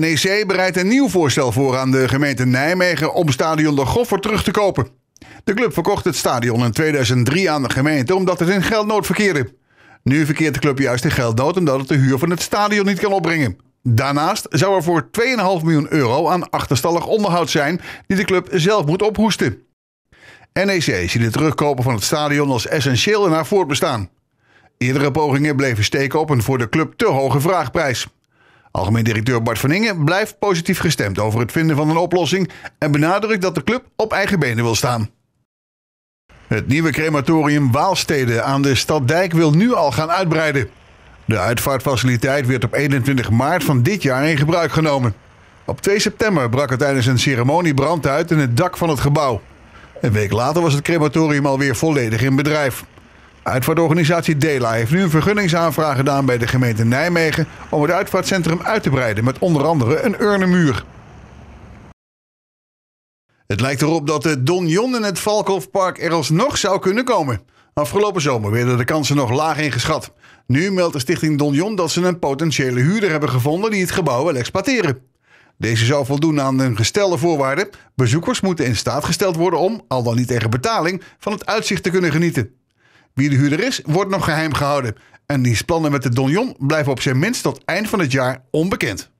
NEC bereidt een nieuw voorstel voor aan de gemeente Nijmegen om stadion de Goffer terug te kopen. De club verkocht het stadion in 2003 aan de gemeente omdat het in geldnood verkeerde. Nu verkeert de club juist in geldnood omdat het de huur van het stadion niet kan opbrengen. Daarnaast zou er voor 2,5 miljoen euro aan achterstallig onderhoud zijn die de club zelf moet ophoesten. NEC ziet het terugkopen van het stadion als essentieel in haar voortbestaan. Eerdere pogingen bleven steken op een voor de club te hoge vraagprijs. Algemeen directeur Bart van Ingen blijft positief gestemd over het vinden van een oplossing en benadrukt dat de club op eigen benen wil staan. Het nieuwe crematorium Waalsteden aan de Staddijk wil nu al gaan uitbreiden. De uitvaartfaciliteit werd op 21 maart van dit jaar in gebruik genomen. Op 2 september brak er tijdens een ceremonie brand uit in het dak van het gebouw. Een week later was het crematorium alweer volledig in bedrijf. Uitvaartorganisatie Dela heeft nu een vergunningsaanvraag gedaan bij de gemeente Nijmegen om het uitvaartcentrum uit te breiden met onder andere een urnenmuur. Het lijkt erop dat de Donjon in het Valkhofpark er alsnog zou kunnen komen. Afgelopen zomer werden de kansen nog laag ingeschat. Nu meldt de stichting Donjon dat ze een potentiële huurder hebben gevonden die het gebouw wil exploiteren. Deze zou voldoen aan een gestelde voorwaarden. Bezoekers moeten in staat gesteld worden om, al dan niet tegen betaling, van het uitzicht te kunnen genieten. Wie de huurder is, wordt nog geheim gehouden. En die plannen met de Donjon blijven op zijn minst tot eind van het jaar onbekend.